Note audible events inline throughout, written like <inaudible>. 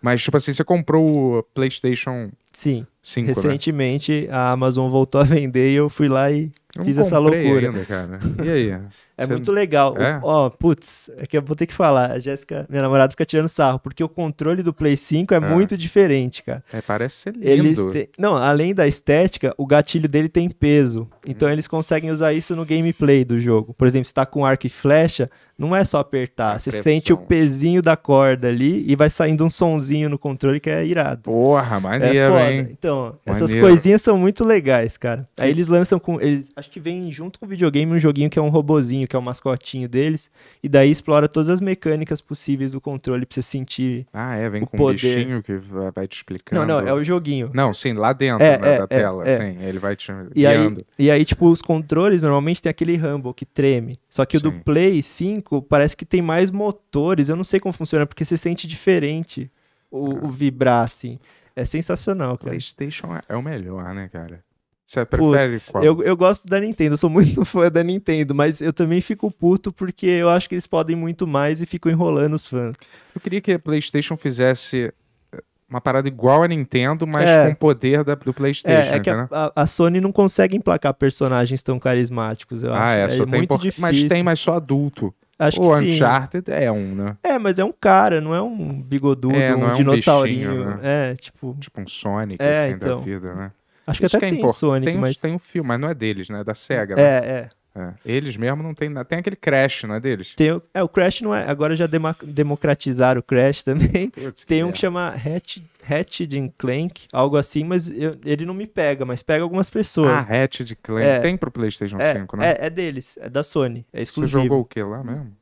Mas, tipo assim, você comprou o PlayStation Sim. 5, né? Recentemente né? a Amazon voltou a vender e eu fui lá e eu fiz essa loucura. Ainda, cara. E aí? é você... muito legal. É? Ó, é? oh, putz, é que eu vou ter que falar. A Jéssica, minha namorada, fica tirando sarro, porque o controle do Play 5 é, é. muito diferente, cara. É, parece ser lindo. Eles te... Não, além da estética, o gatilho dele tem peso. Então hum. eles conseguem usar isso no gameplay do jogo. Por exemplo, se tá com arco e flecha, não é só apertar. você sente o pezinho da corda ali e vai saindo um sonzinho no controle que é irado. Porra, maneiro, é hein? Então, maneiro. essas coisinhas são muito legais, cara. Sim. Aí eles lançam com. Eles, acho que vem junto com o videogame um joguinho que é um robozinho, que é o mascotinho deles. E daí explora todas as mecânicas possíveis do controle pra você sentir. Ah, é, vem com o um bichinho que vai te explicando. Não, não, é o joguinho. Não, sim, lá dentro é, né, é, da é, tela, é. sim. Ele vai te e guiando. Aí, e aí, tipo, os controles normalmente tem aquele rumble que treme. Só que sim. o do Play 5 parece que tem mais motores. Eu não sei como funciona, porque você sente diferente o, o vibrar, assim. É sensacional, cara. PlayStation é, é o melhor, né, cara? Você prefere Putz, qual? Eu, eu gosto da Nintendo, sou <laughs> muito fã da Nintendo, mas eu também fico puto porque eu acho que eles podem muito mais e ficam enrolando os fãs. Eu queria que a PlayStation fizesse eh, uma parada igual a Nintendo, mas é. com o poder da, do PlayStation. É, é que né? a, a, Sony não consegue emplacar personagens tão carismáticos, eu ah, acho. É, é só é tem muito por... difícil. Mas tem, mas só adulto. Acho o Uncharted sim. é um, né? É, mas é um cara, não é um bigodudo, é, um, é um dinossaurinho. Bichinho, né? É, tipo. Tipo um Sonic, é, assim, então. da vida, né? Acho Isso que até que é tem Sonic, tem, mas... tem um filme, mas não é deles, né? É da SEGA, é, né? É, é. É. Eles mesmo não tem Tem aquele Crash, não é deles? Tem, o, é, o Crash não é. Agora já democratizaram o Crash também. <laughs> Putz, tem que um é. que chama Hatch, Hatched Clank, algo assim, mas eu, ele não me pega, mas pega algumas pessoas. Ah, Hatched Clank. É, tem pro PlayStation é, 5, né? É, é deles, é da Sony. É exclusivo. Você jogou o que lá mesmo?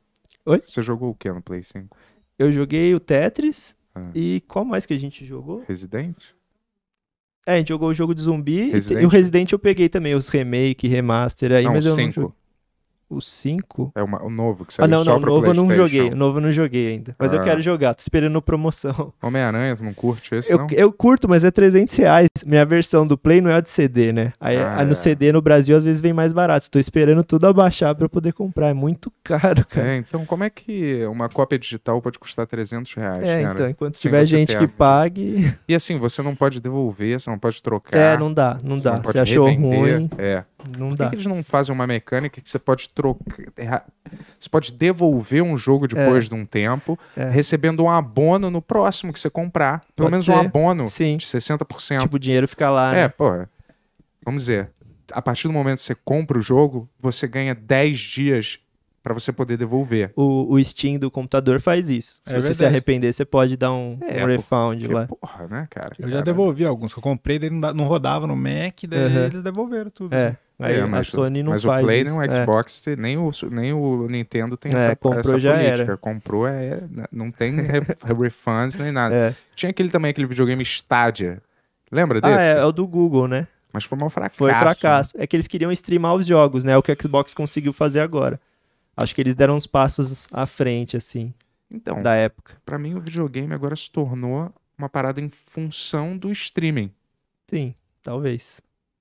Oi? Você jogou o que no Play 5? Eu joguei o Tetris. Ah. E qual mais que a gente jogou? Resident? É, a gente jogou o jogo de zumbi e, e o Resident eu peguei também, os remake, remaster aí, Não, mas eu cinco o 5. É uma, o novo que ah, saiu Ah, não, não, o novo eu não joguei. O novo eu não joguei ainda. Mas eu ah. quero jogar, tô esperando promoção. <laughs> Homem-Aranha, tu não curte esse, eu, não? Eu curto, mas é 300 reais. Minha versão do Play não é a de CD, né? Aí ah, a, no é. CD no Brasil às vezes vem mais barato. Tô esperando tudo abaixar para eu poder comprar. É muito caro, é, cara. É, então como é que uma cópia digital pode custar 300 reais, É, cara? então, enquanto tiver gente ter. que pague... E assim, você não pode devolver, você não pode trocar. É, não dá, não dá. Não você achou revender. ruim, é. não Por dá. Por que eles não fazem uma mecânica que você pode trocar. É, você pode devolver um jogo depois é. de um tempo, é. recebendo um abono no próximo que você comprar. Pelo pode menos ser. um abono Sim. de 60%. Tipo, o dinheiro fica lá. É, né? pô. Vamos dizer, a partir do momento que você compra o jogo, você ganha 10 dias para você poder devolver. O, o Steam do computador faz isso. Se é você verdade. se arrepender, você pode dar um, é, um refund porque, lá. Porra, né, cara? Eu cara, já devolvi alguns que eu comprei, daí não, rodava no Mac, daí uhum. eles devolveram tudo. É. Assim. Aí é, mas, a Sony não mas faz. o Play isso. É é. nem o Xbox, é. nem, o, nem o Nintendo tem é, essa, comprou essa já Era. Comprou, é, né, não tem <laughs> refunds nem nada. É. Tinha aquele também, aquele videogame Stadia. Lembra ah, desse? Ah, é, é o do Google, né? Mas foi um fracasso. Foi fracasso. Né? É que eles queriam streamar os jogos, né? O que o Xbox conseguiu fazer agora. Acho que eles deram uns passos à frente, assim. Então, da época. Para mim, o videogame agora se tornou uma parada em função do streaming. Sim, talvez.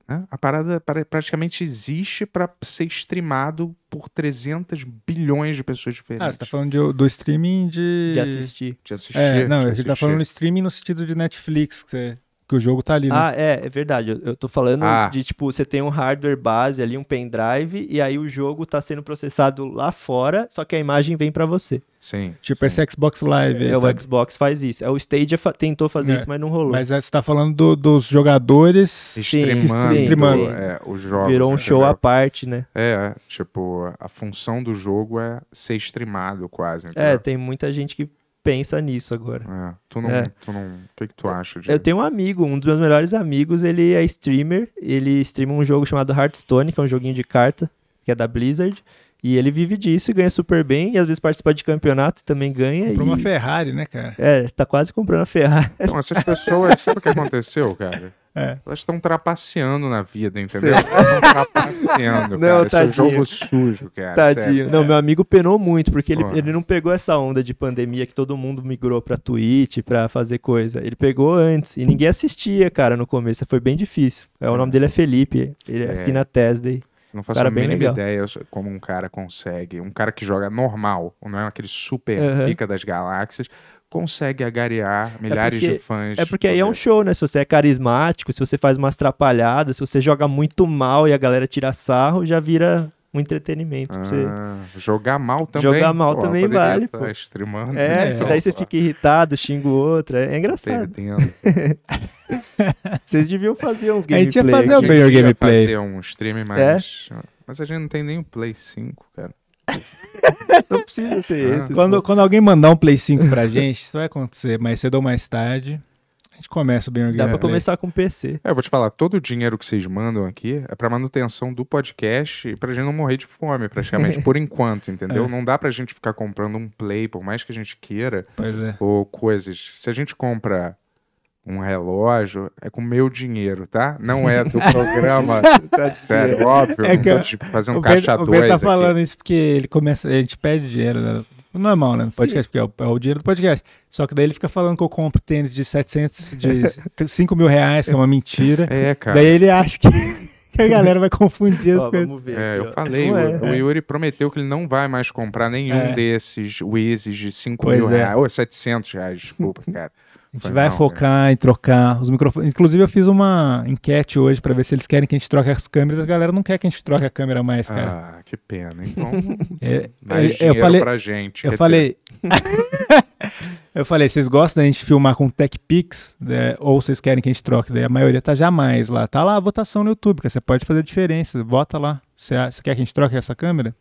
Né? A parada praticamente existe para ser streamado por 300 bilhões de pessoas ah, diferentes. Ah, você tá falando de, do streaming de... De assistir. De assistir. É, não, de tá assistir. tá falando do streaming no sentido de Netflix, que você que o jogo tá ali, né? Ah, é, é verdade. Eu, eu tô falando ah. de tipo, você tem um hardware base ali, um pendrive, e aí o jogo tá sendo processado lá fora, só que a imagem vem para você. Sim. Tipo sim. esse Xbox Live. É, é o Xbox faz isso. É o Stadia fa tentou fazer é. isso, mas não rolou. Mas é, você tá falando do, dos jogadores streamando, É, os jogos. Virou um né, show à parte, né? É, é tipo, a função do jogo é ser streamado quase. É, tem muita gente que pensa nisso agora. É, tu não. É. Tu não o que, que tu acha Eu tenho um amigo, um dos meus melhores amigos, ele é streamer. Ele streama um jogo chamado Hearthstone, que é um joguinho de carta, que é da Blizzard. E ele vive disso e ganha super bem. E às vezes participa de campeonato e também ganha. Comprou e... uma Ferrari, né, cara? É, tá quase comprando a Ferrari. Então, essas pessoas, sabe o que aconteceu, cara? <laughs> É. Elas estão trapaceando na vida, entendeu? Estão trapaceando, <laughs> cara. Esse é um jogo sujo, cara. Tadinho. Certo? Não, é. meu amigo penou muito, porque ele, ele não pegou essa onda de pandemia que todo mundo migrou pra Twitch, pra fazer coisa. Ele pegou antes e ninguém assistia, cara, no começo. Foi bem difícil. É, o é. nome dele é Felipe. Ele é, é. aqui assim na Tesday. Não faço cara a mínima ideia como um cara consegue, um cara que joga normal, não é aquele super uhum. pica das galáxias, consegue agarear é milhares é porque, de fãs. É porque aí é um show, né? Se você é carismático, se você faz umas atrapalhadas, se você joga muito mal e a galera tira sarro, já vira um entretenimento. Ah, você... Jogar mal também. Jogar mal pô, também vale. Tá pô. Streamando, é, é, que daí você fica irritado, xinga o outro. É, é engraçado. <laughs> Vocês deviam fazer uns gameplay. A gente ia fazer o melhor gameplay. fazer um stream, mas... É? Mas a gente não tem nem o Play 5, cara. <laughs> não precisa ser ah, esse. Quando, quando alguém mandar um Play 5 pra gente, isso vai acontecer mais cedo ou mais tarde. A gente começa bem organizado. Dá pra começar com PC. É, eu vou te falar, todo o dinheiro que vocês mandam aqui é pra manutenção do podcast e pra gente não morrer de fome, praticamente, <laughs> por enquanto, entendeu? É. Não dá pra gente ficar comprando um Play, por mais que a gente queira, é. ou coisas. Se a gente compra um relógio, é com meu dinheiro, tá? Não é do <laughs> programa. tá sério, óbvio. É que eu, um o caixa dois. O Ben tá falando isso porque ele começa, a gente pede dinheiro, né? Normal, né? podcast, Sim. porque é o, é o, dinheiro do podcast. Só que daí ele fica falando que eu compro tênis de 700, de 5 <laughs> mil reais, que é uma mentira. É, cara. Daí ele acha que, <laughs> que a galera vai confundir as Ó, coisas. Vamos ver. É, eu falei, o, é. o, é. Yuri prometeu que ele não vai mais comprar nenhum é. desses Wizes de 5 pois mil é. reais, ou 700 reais, desculpa, <laughs> cara. A gente vai não, focar é. em trocar os microfones. Inclusive, eu fiz uma enquete hoje para ver se eles querem que a gente troque as câmeras. A galera não quer que a gente troque a câmera mais, cara. Ah, que pena. Então, é, é, mais eu, eu falei, pra gente. Eu falei... <laughs> eu falei, vocês gostam da gente filmar com Tech Pix? Né? Ou vocês querem que a gente troque? Daí a maioria tá jamais lá. Tá lá a votação no YouTube, que você pode fazer diferença. Bota lá. Você quer que a gente troque essa câmera?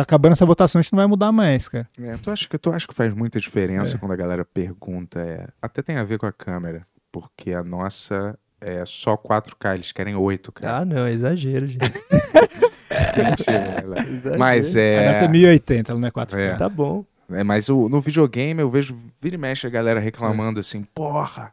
acabando essa votação, a gente não vai mudar mais, cara. É, tu acha que, que faz muita diferença é. quando a galera pergunta? É, até tem a ver com a câmera, porque a nossa é só 4K, eles querem 8K. Ah, não, é exagero, gente. <laughs> Mentira, né, exagero. Mas é. A nossa é 1080, ela não é 4K. É. Tá bom. É, mas o, no videogame eu vejo, vira e mexe a galera reclamando é. assim, porra,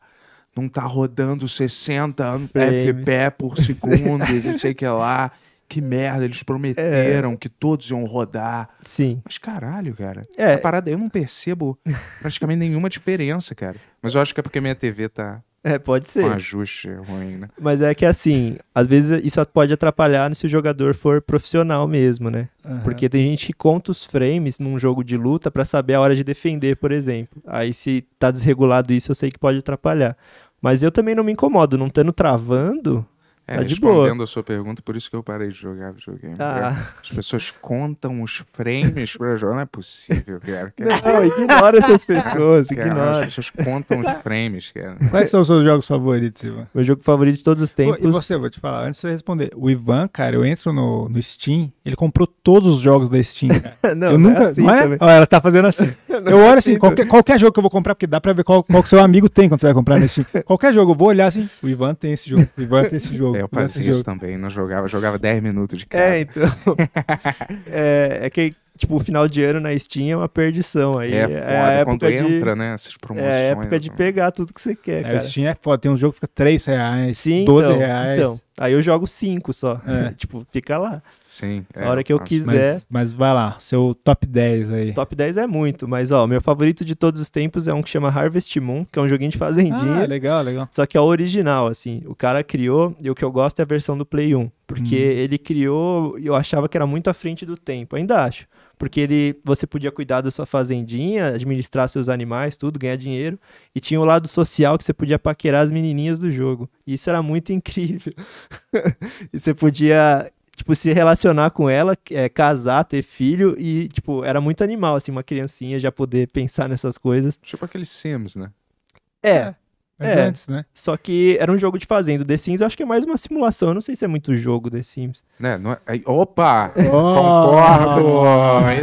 não tá rodando 60 FPS por segundo, <laughs> não sei o que lá que merda, eles prometeram é. que todos iam rodar. Sim. Mas caralho, cara. É. A parada, eu não percebo <laughs> praticamente nenhuma diferença, cara. Mas eu acho que é porque minha TV tá. É, pode ser. Um ajuste ruim, né? Mas é que assim, às vezes isso pode atrapalhar se o jogador for profissional mesmo, né? Uhum. Porque tem gente que conta os frames num jogo de luta para saber a hora de defender, por exemplo. Aí se tá desregulado isso, eu sei que pode atrapalhar. Mas eu também não me incomodo, não estando travando, é, tá respondendo a sua pergunta, por isso que eu parei de jogar videogame. Ah. As pessoas contam os frames pra jogar. Não é possível, cara. Não, ignora essas pessoas, cara, ignora. As pessoas contam os frames, cara. Quais são os seus jogos favoritos, Ivan? Meu jogo favorito de todos os tempos. E você, vou te falar, antes de você responder. O Ivan, cara, eu entro no, no Steam, ele comprou todos os jogos da Steam. <laughs> Cara. não, eu é nunca. Assim é assim, mas, ó, ela tá fazendo assim. <laughs> eu olho assim, qualquer, qualquer jogo que eu vou comprar, porque dá pra ver qual, qual que seu amigo tem quando você vai comprar nesse time. Qualquer jogo, eu vou olhar assim, o Ivan tem esse jogo, o Ivan tem esse <laughs> jogo. É, eu fazia isso também, não jogava, jogava 10 minutos de é, cara. É, então. <laughs> é, é que tipo, o final de ano na Steam é uma perdição. Aí é, é foda, é a época quando de, entra, né? Essas promoções. É a época de né? pegar tudo que você quer, é, cara. Steam é foda, tem um jogo que fica 3 reais, Sim, 12 então, reais. Então, Aí eu jogo 5 só. É. <laughs> tipo, fica lá. Sim. É, a hora que eu quiser. Mas, mas, vai lá, seu top 10 aí. Top 10 é muito, mas ó, meu favorito de todos os tempos é um que chama Harvest Moon, que é um joguinho de fazendinha. Ah, legal, legal. Só que é o original, assim. O cara criou, e o que eu gosto é a versão do Play 1. Porque hum. ele criou, e eu achava que era muito à frente do tempo. Ainda acho porque ele você podia cuidar da sua fazendinha, administrar seus animais, tudo, ganhar dinheiro, e tinha o um lado social que você podia paquerar as menininhas do jogo. E isso era muito <laughs> incrível. e você podia tipo se relacionar com ela, é, casar, ter filho e tipo, era muito animal assim, uma criancinha já poder pensar nessas coisas. Tipo aqueles Sims, né? É, é. Mas é, antes, é, né? Só que era um jogo de fazenda. The Sims eu acho que é mais uma simulação. Eu não sei se é muito jogo The Sims. Né? Não é... Opa! Oh, concordo!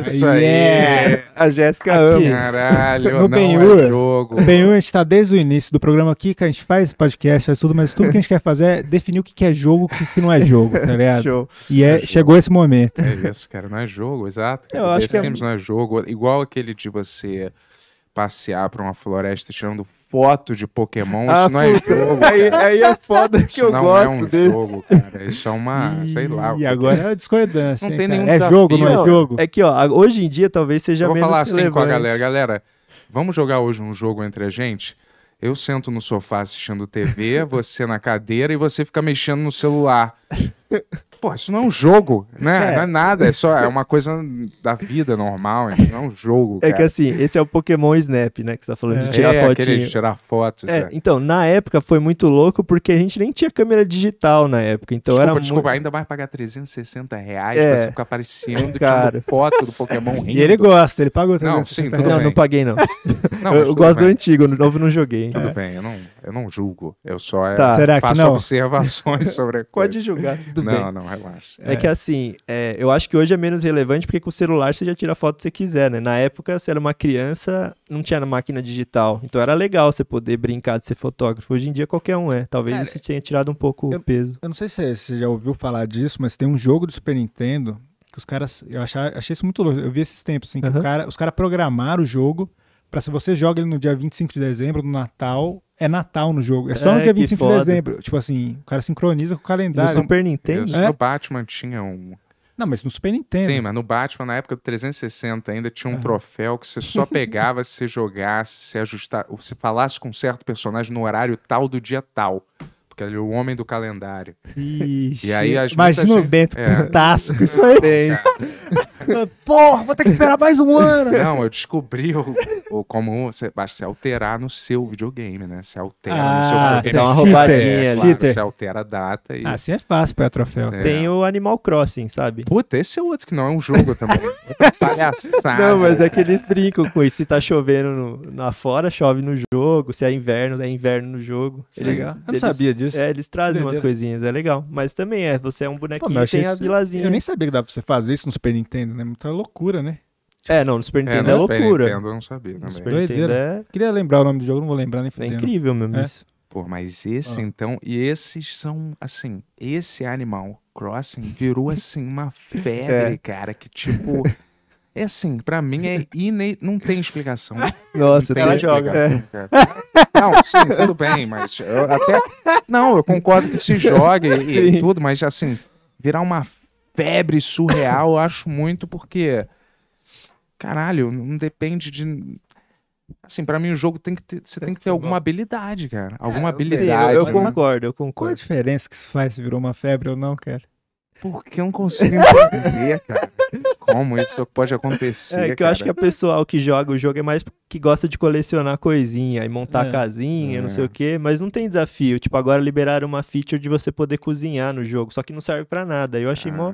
Isso yeah. aí! A Jéssica ama. Caralho, no não ben é jogo. a gente tá desde o início do programa aqui, que a gente faz podcast, faz tudo, mas tudo que a gente quer fazer é definir o que é jogo e o que não é jogo, tá <laughs> ligado? Show. E é, é chegou esse momento. É isso, cara. Não é jogo, exato. Eu The acho Sims que é... não é jogo. Igual aquele de você passear pra uma floresta tirando foto de Pokémon, ah, isso não é jogo. Aí, aí é foda que isso eu gosto. Isso não é um desse. jogo, cara. Isso é uma, e... sei lá. E agora é. é uma discordância. Não hein, tem nenhum É desafio. jogo, não é jogo. É que, ó, hoje em dia talvez seja eu vou menos falar assim relevante. com a galera. Galera, vamos jogar hoje um jogo entre a gente? Eu sento no sofá assistindo TV, <laughs> você na cadeira e você fica mexendo no celular pô, isso não é um jogo, né? É. Não é nada, é só é uma coisa da vida normal, não é um jogo. Cara. É que assim, esse é o Pokémon Snap, né? Que você tá falando é. de tirar é, fotinho. de tirar fotos. É, é. Então, na época foi muito louco porque a gente nem tinha câmera digital na época. Então desculpa, era. Desculpa, muito... ainda mais pagar 360 reais é. pra ficar aparecendo <laughs> cara. foto do Pokémon rindo. E ele gosta, ele pagou 360 não, sim, reais. Não, bem. não paguei, não. não eu, eu gosto bem. do antigo, no novo não joguei. Tudo é. bem, eu não. Eu não julgo, eu só é, tá. é, faço observações <laughs> sobre a coisa. Pode julgar, tudo não, bem. Não, relaxa. É, é. que assim, é, eu acho que hoje é menos relevante porque com o celular você já tira a foto que você quiser, né? Na época, você era uma criança, não tinha máquina digital, então era legal você poder brincar de ser fotógrafo. Hoje em dia qualquer um é. Talvez Cara, isso tenha tirado um pouco o peso. Eu não sei se você já ouviu falar disso, mas tem um jogo do Super Nintendo que os caras, eu achar, achei isso muito louco. Eu vi esses tempos assim, que uhum. o cara, os caras programaram o jogo para se você joga ele no dia 25 de dezembro, no Natal, é Natal no jogo. É só é, no dia 25 de dezembro. Tipo assim, o cara sincroniza com o calendário. No Super Nintendo? É. No Batman tinha um. Não, mas no Super Nintendo. Sim, mas no Batman, na época do 360, ainda tinha um é. troféu que você só <laughs> pegava se jogasse, se ajustar, se falasse com um certo personagem no horário tal do dia tal. Porque ele é o homem do calendário. Ixi, e aí as Imagina gente... o Bento é, com isso aí. É, porra, vou ter que esperar mais um ano. Não, eu descobri o, o como você basta se alterar no seu videogame, né? Se altera ah, no seu ah, videogame. Dá uma <laughs> roubadinha ali. Claro, você altera a data e. Assim é fácil pegar troféu. É. Tem o Animal Crossing, sabe? Puta, esse é outro que não é um jogo também. <laughs> Palhaçada. Não, mas é que eles brincam com isso. Se tá chovendo no, lá fora, chove no jogo. Se é inverno, é inverno no jogo. É eles, legal. Eu não sabia disso. É, eles trazem umas coisinhas, é legal. Mas também é, você é um bonequinho Pô, tem a vilazinha. Eu nem sabia que dá pra você fazer isso no Super Nintendo, né? tá muita loucura, né? É, não, no Super é, Nintendo é, é loucura. Nintendo eu não sabia No Super Nintendo é... Queria lembrar o nome do jogo, não vou lembrar nem é fudendo. É incrível mesmo é. isso. Pô, mas esse ah. então, e esses são, assim, esse Animal Crossing virou, assim, uma <laughs> febre, é. cara, que tipo... É assim, pra mim é ine... não tem explicação. Nossa, tem ela joga. É. Não, sim, tudo bem, mas até. Não, eu concordo que se joga e, e tudo, mas assim, virar uma febre surreal, eu acho muito, porque. Caralho, não depende de. Assim, pra mim o jogo tem que ter, você tem que ter alguma habilidade, cara. É, alguma habilidade. eu, eu né? concordo, eu Qual a concordo. diferença que isso faz se virou uma febre ou não, cara? Porque eu não consigo <laughs> entender, cara. Como isso pode acontecer? É que cara? eu acho que o é pessoal que joga o jogo é mais que gosta de colecionar coisinha e montar é. casinha, é. não sei é. o quê, mas não tem desafio. Tipo, agora liberaram uma feature de você poder cozinhar no jogo, só que não serve para nada. Eu achei ah. mó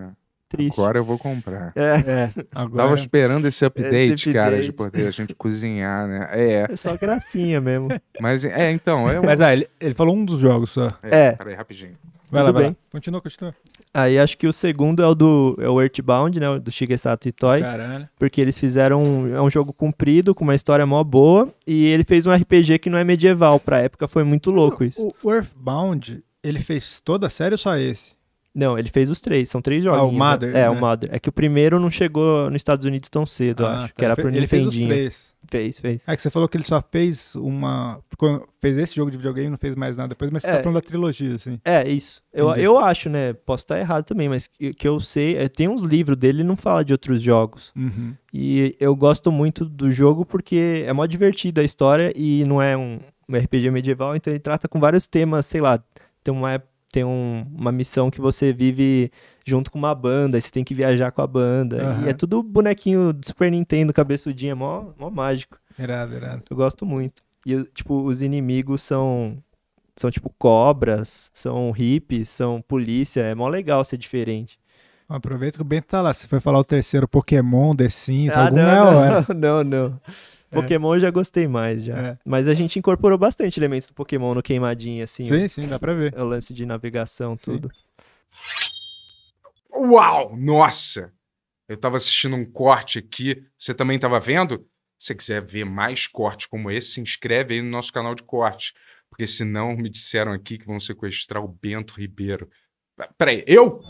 triste. Agora eu vou comprar. É. é agora... Tava esperando esse update, esse update, cara, de poder a gente cozinhar, né? É. É só gracinha mesmo. Mas, é, então. Eu... É mas, ah, ele, ele falou um dos jogos só. É. é. Peraí, rapidinho. Vai Tudo lá, bem. Lá. Continua, continua. Aí acho que o segundo é o do é o Earthbound, né? Do Shigesato Itoi. Caralho. Porque eles fizeram. Um, é um jogo comprido, com uma história mó boa. E ele fez um RPG que não é medieval. Pra época foi muito louco isso. O, o Earthbound, ele fez toda a série ou só esse? Não, ele fez os três, são três jogos. Ah, o né? Mother. É, né? o Mother. É que o primeiro não chegou nos Estados Unidos tão cedo, ah, acho. Tá. Que era pro ele Nintendinho. fez os três. Fez, fez. É que você falou que ele só fez uma. Fez esse jogo de videogame, e não fez mais nada depois, mas você tá é. falando da trilogia, assim. É, isso. Eu, eu acho, né? Posso estar errado também, mas que, que eu sei. É, tem uns livros dele, e não fala de outros jogos. Uhum. E eu gosto muito do jogo porque é mó divertido, a história e não é um, um RPG medieval, então ele trata com vários temas, sei lá. Tem uma época tem um, uma missão que você vive junto com uma banda, você tem que viajar com a banda. Uhum. E é tudo bonequinho do Super Nintendo, cabeçudinha, mó, mó mágico. Irado, irado. Eu gosto muito. E, tipo, os inimigos são, são tipo, cobras, são hippies, são polícia. É mó legal ser diferente. Aproveita que o Bento tá lá. Você foi falar o terceiro Pokémon, The Sims, ah, algum não, é, não, <laughs> não, não. É. Pokémon eu já gostei mais já. É. Mas a gente incorporou bastante elementos do Pokémon no queimadinho, assim. Sim, o, sim, dá pra ver. O lance de navegação, tudo. Sim. Uau! Nossa! Eu tava assistindo um corte aqui. Você também tava vendo? Se você quiser ver mais cortes como esse, se inscreve aí no nosso canal de cortes. Porque senão me disseram aqui que vão sequestrar o Bento Ribeiro. Peraí, eu?